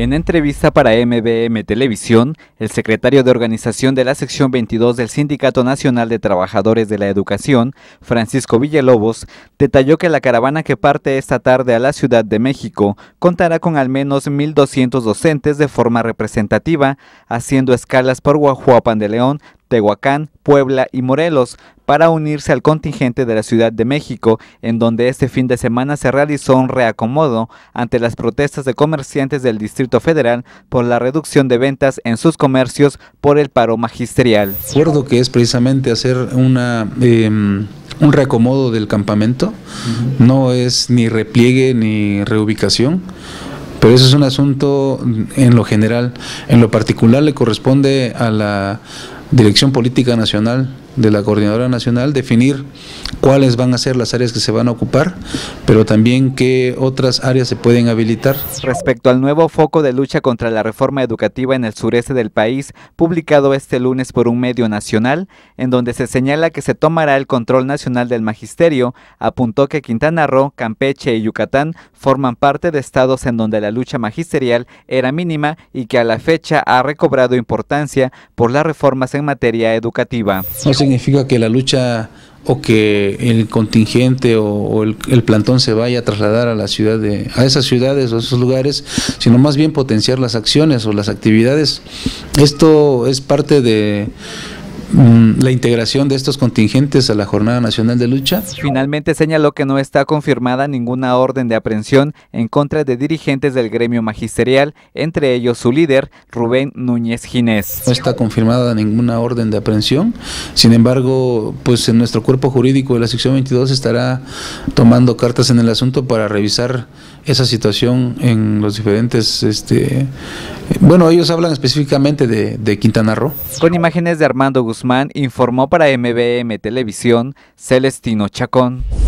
En entrevista para MBM Televisión, el secretario de organización de la sección 22 del Sindicato Nacional de Trabajadores de la Educación, Francisco Villalobos, detalló que la caravana que parte esta tarde a la Ciudad de México contará con al menos 1.200 docentes de forma representativa, haciendo escalas por Guajuapan de León, Tehuacán, Puebla y Morelos para unirse al contingente de la Ciudad de México, en donde este fin de semana se realizó un reacomodo ante las protestas de comerciantes del Distrito Federal por la reducción de ventas en sus comercios por el paro magisterial. Acuerdo que es precisamente hacer una... Em, un reacomodo del campamento, no es ni repliegue ni reubicación, pero eso es un asunto en lo general. En lo particular le corresponde a la Dirección Política Nacional de la Coordinadora Nacional, definir cuáles van a ser las áreas que se van a ocupar, pero también qué otras áreas se pueden habilitar. Respecto al nuevo foco de lucha contra la reforma educativa en el sureste del país, publicado este lunes por un medio nacional, en donde se señala que se tomará el control nacional del magisterio, apuntó que Quintana Roo, Campeche y Yucatán forman parte de estados en donde la lucha magisterial era mínima y que a la fecha ha recobrado importancia por las reformas en materia educativa significa que la lucha o que el contingente o, el, el, plantón se vaya a trasladar a la ciudad de, a esas ciudades o esos lugares, sino más bien potenciar las acciones o las actividades. Esto es parte de Mm, la integración de estos contingentes a la Jornada Nacional de Lucha. Finalmente señaló que no está confirmada ninguna orden de aprehensión en contra de dirigentes del gremio magisterial, entre ellos su líder, Rubén Núñez Ginés. No está confirmada ninguna orden de aprehensión, sin embargo, pues en nuestro cuerpo jurídico de la sección 22 estará tomando cartas en el asunto para revisar esa situación en los diferentes... Este, eh, bueno, ellos hablan específicamente de, de Quintana Roo. Con imágenes de Armando Guzmán informó para MBM Televisión Celestino Chacón.